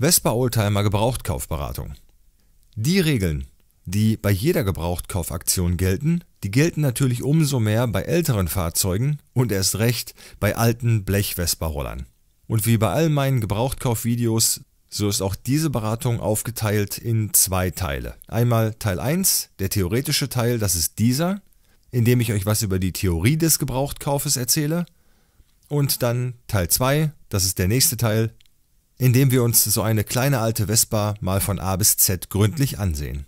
Vespa Oldtimer Gebrauchtkaufberatung. Die Regeln, die bei jeder Gebrauchtkaufaktion gelten, die gelten natürlich umso mehr bei älteren Fahrzeugen und erst recht bei alten Blech-Vespa-Rollern. Und wie bei all meinen Gebrauchtkaufvideos, so ist auch diese Beratung aufgeteilt in zwei Teile. Einmal Teil 1, der theoretische Teil, das ist dieser, in dem ich euch was über die Theorie des Gebrauchtkaufes erzähle. Und dann Teil 2, das ist der nächste Teil, indem wir uns so eine kleine alte Vespa mal von A bis Z gründlich ansehen.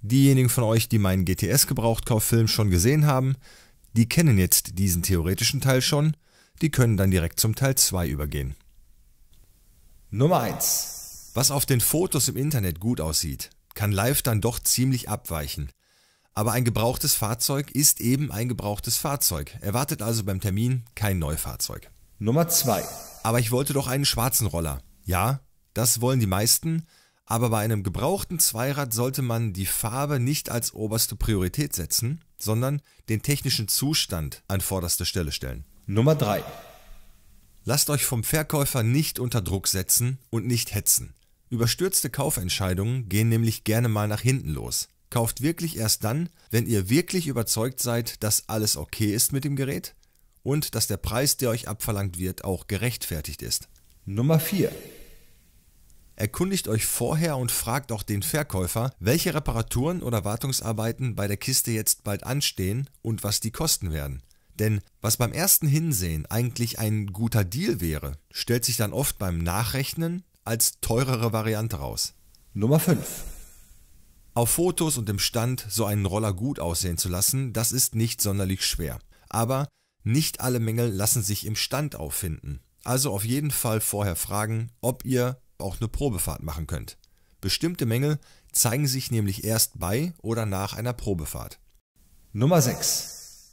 Diejenigen von euch, die meinen GTS-Gebrauchtkauffilm schon gesehen haben, die kennen jetzt diesen theoretischen Teil schon, die können dann direkt zum Teil 2 übergehen. Nummer 1. Was auf den Fotos im Internet gut aussieht, kann live dann doch ziemlich abweichen. Aber ein gebrauchtes Fahrzeug ist eben ein gebrauchtes Fahrzeug. Erwartet also beim Termin kein Neufahrzeug. Nummer 2 aber ich wollte doch einen schwarzen Roller. Ja, das wollen die meisten, aber bei einem gebrauchten Zweirad sollte man die Farbe nicht als oberste Priorität setzen, sondern den technischen Zustand an vorderster Stelle stellen. Nummer 3. Lasst euch vom Verkäufer nicht unter Druck setzen und nicht hetzen. Überstürzte Kaufentscheidungen gehen nämlich gerne mal nach hinten los. Kauft wirklich erst dann, wenn ihr wirklich überzeugt seid, dass alles okay ist mit dem Gerät und dass der Preis, der euch abverlangt wird, auch gerechtfertigt ist. Nummer 4. Erkundigt euch vorher und fragt auch den Verkäufer, welche Reparaturen oder Wartungsarbeiten bei der Kiste jetzt bald anstehen und was die kosten werden. Denn was beim ersten Hinsehen eigentlich ein guter Deal wäre, stellt sich dann oft beim Nachrechnen als teurere Variante raus. Nummer 5. Auf Fotos und im Stand so einen Roller gut aussehen zu lassen, das ist nicht sonderlich schwer. Aber nicht alle Mängel lassen sich im Stand auffinden. Also auf jeden Fall vorher fragen, ob ihr auch eine Probefahrt machen könnt. Bestimmte Mängel zeigen sich nämlich erst bei oder nach einer Probefahrt. Nummer 6.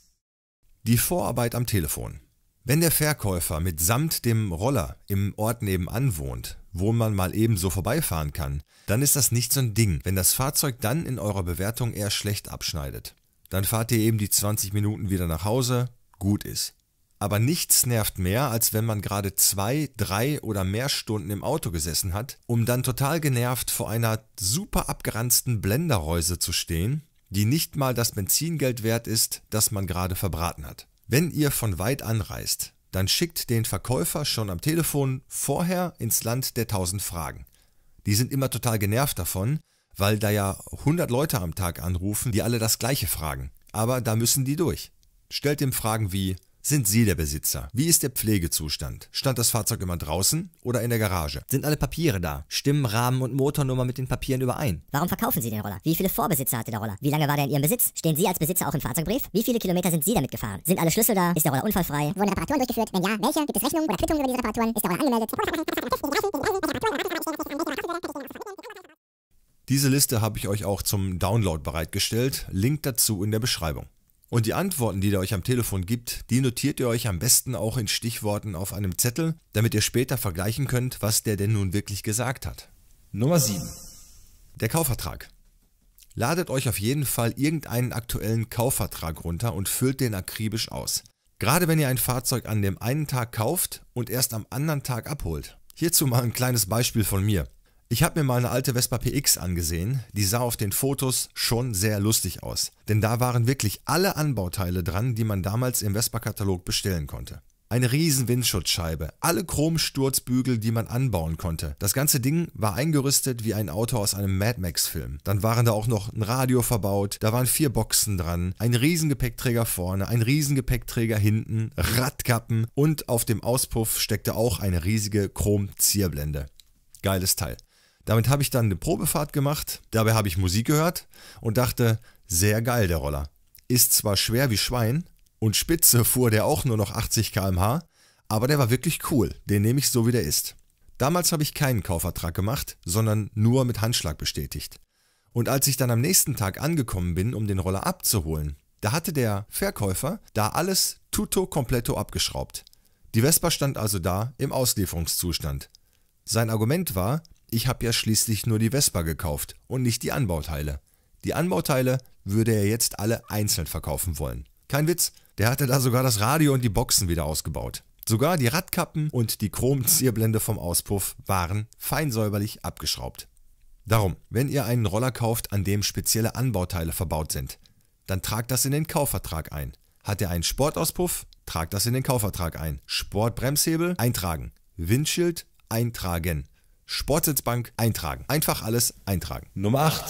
Die Vorarbeit am Telefon. Wenn der Verkäufer mitsamt dem Roller im Ort nebenan wohnt, wo man mal eben so vorbeifahren kann, dann ist das nicht so ein Ding, wenn das Fahrzeug dann in eurer Bewertung eher schlecht abschneidet. Dann fahrt ihr eben die 20 Minuten wieder nach Hause, gut ist. Aber nichts nervt mehr, als wenn man gerade zwei, drei oder mehr Stunden im Auto gesessen hat, um dann total genervt vor einer super abgeranzten Blenderreuse zu stehen, die nicht mal das Benzingeld wert ist, das man gerade verbraten hat. Wenn ihr von weit anreist, dann schickt den Verkäufer schon am Telefon vorher ins Land der tausend Fragen. Die sind immer total genervt davon, weil da ja 100 Leute am Tag anrufen, die alle das gleiche fragen. Aber da müssen die durch. Stellt ihm Fragen wie, sind Sie der Besitzer? Wie ist der Pflegezustand? Stand das Fahrzeug immer draußen oder in der Garage? Sind alle Papiere da? Stimmen Rahmen und Motornummer mit den Papieren überein? Warum verkaufen Sie den Roller? Wie viele Vorbesitzer hatte der Roller? Wie lange war der in Ihrem Besitz? Stehen Sie als Besitzer auch im Fahrzeugbrief? Wie viele Kilometer sind Sie damit gefahren? Sind alle Schlüssel da? Ist der Roller unfallfrei? Wurden Reparaturen durchgeführt? Wenn ja, welche? Gibt es Rechnungen oder Quittungen über diese Reparaturen? Ist der Roller angemeldet? Diese Liste habe ich euch auch zum Download bereitgestellt. Link dazu in der Beschreibung. Und die Antworten, die der euch am Telefon gibt, die notiert ihr euch am besten auch in Stichworten auf einem Zettel, damit ihr später vergleichen könnt, was der denn nun wirklich gesagt hat. Nummer 7. Der Kaufvertrag. Ladet euch auf jeden Fall irgendeinen aktuellen Kaufvertrag runter und füllt den akribisch aus. Gerade wenn ihr ein Fahrzeug an dem einen Tag kauft und erst am anderen Tag abholt. Hierzu mal ein kleines Beispiel von mir. Ich habe mir mal eine alte Vespa PX angesehen, die sah auf den Fotos schon sehr lustig aus, denn da waren wirklich alle Anbauteile dran, die man damals im Vespa-Katalog bestellen konnte. Eine riesen Windschutzscheibe, alle Chromsturzbügel, die man anbauen konnte. Das ganze Ding war eingerüstet wie ein Auto aus einem Mad Max-Film. Dann waren da auch noch ein Radio verbaut, da waren vier Boxen dran, ein riesen Gepäckträger vorne, ein riesen Gepäckträger hinten, Radkappen und auf dem Auspuff steckte auch eine riesige Chrom-Zierblende. Geiles Teil. Damit habe ich dann eine Probefahrt gemacht, dabei habe ich Musik gehört und dachte, sehr geil der Roller. Ist zwar schwer wie Schwein und spitze fuhr der auch nur noch 80 km/h, aber der war wirklich cool, den nehme ich so wie der ist. Damals habe ich keinen Kaufvertrag gemacht, sondern nur mit Handschlag bestätigt. Und als ich dann am nächsten Tag angekommen bin, um den Roller abzuholen, da hatte der Verkäufer da alles tutto completo abgeschraubt. Die Vespa stand also da im Auslieferungszustand. Sein Argument war, ich habe ja schließlich nur die Vespa gekauft und nicht die Anbauteile. Die Anbauteile würde er jetzt alle einzeln verkaufen wollen. Kein Witz, der hatte da sogar das Radio und die Boxen wieder ausgebaut. Sogar die Radkappen und die Chromzierblende vom Auspuff waren feinsäuberlich abgeschraubt. Darum, wenn ihr einen Roller kauft, an dem spezielle Anbauteile verbaut sind, dann tragt das in den Kaufvertrag ein. Hat er einen Sportauspuff, tragt das in den Kaufvertrag ein. Sportbremshebel eintragen. Windschild eintragen. Sportsitzbank eintragen. Einfach alles eintragen. Nummer 8.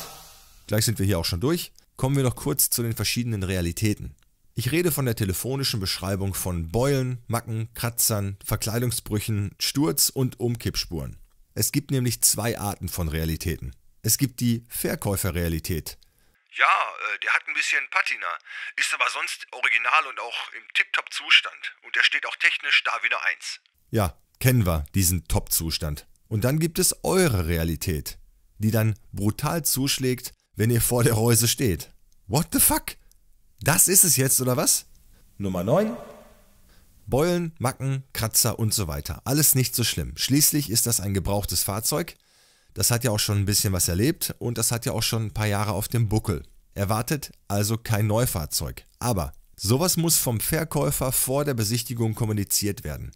Gleich sind wir hier auch schon durch. Kommen wir noch kurz zu den verschiedenen Realitäten. Ich rede von der telefonischen Beschreibung von Beulen, Macken, Kratzern, Verkleidungsbrüchen, Sturz und Umkippspuren. Es gibt nämlich zwei Arten von Realitäten. Es gibt die Verkäuferrealität. Ja, äh, der hat ein bisschen Patina, ist aber sonst original und auch im tiptop Zustand und der steht auch technisch da wieder eins. Ja, kennen wir diesen Top-Zustand. Und dann gibt es eure Realität, die dann brutal zuschlägt, wenn ihr vor der Häuse steht. What the fuck? Das ist es jetzt, oder was? Nummer 9. Beulen, Macken, Kratzer und so weiter. Alles nicht so schlimm. Schließlich ist das ein gebrauchtes Fahrzeug. Das hat ja auch schon ein bisschen was erlebt und das hat ja auch schon ein paar Jahre auf dem Buckel. Erwartet also kein Neufahrzeug. Aber sowas muss vom Verkäufer vor der Besichtigung kommuniziert werden.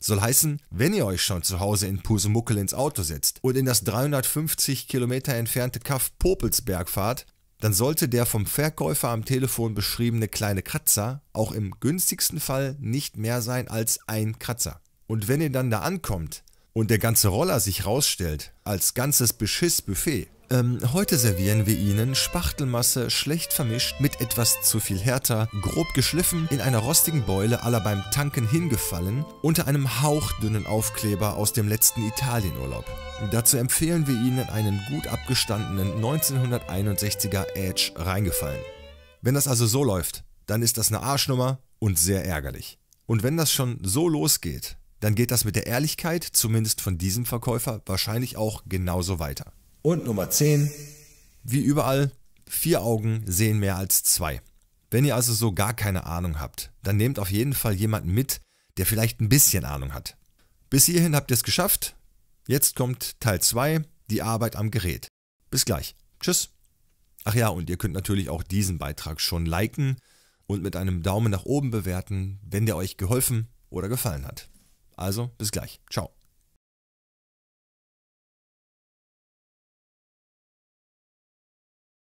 Soll heißen, wenn ihr euch schon zu Hause in Pusemuckel ins Auto setzt und in das 350 Kilometer entfernte Kaff Popelsberg fahrt, dann sollte der vom Verkäufer am Telefon beschriebene kleine Kratzer auch im günstigsten Fall nicht mehr sein als ein Kratzer. Und wenn ihr dann da ankommt und der ganze Roller sich rausstellt als ganzes Beschissbuffet, ähm, heute servieren wir Ihnen Spachtelmasse schlecht vermischt mit etwas zu viel Härter, grob geschliffen, in einer rostigen Beule aller beim Tanken hingefallen, unter einem hauchdünnen Aufkleber aus dem letzten Italienurlaub. Dazu empfehlen wir Ihnen einen gut abgestandenen 1961er Edge reingefallen. Wenn das also so läuft, dann ist das eine Arschnummer und sehr ärgerlich. Und wenn das schon so losgeht, dann geht das mit der Ehrlichkeit, zumindest von diesem Verkäufer, wahrscheinlich auch genauso weiter. Und Nummer 10. Wie überall, vier Augen sehen mehr als zwei. Wenn ihr also so gar keine Ahnung habt, dann nehmt auf jeden Fall jemanden mit, der vielleicht ein bisschen Ahnung hat. Bis hierhin habt ihr es geschafft. Jetzt kommt Teil 2, die Arbeit am Gerät. Bis gleich. Tschüss. Ach ja, und ihr könnt natürlich auch diesen Beitrag schon liken und mit einem Daumen nach oben bewerten, wenn der euch geholfen oder gefallen hat. Also, bis gleich. Ciao.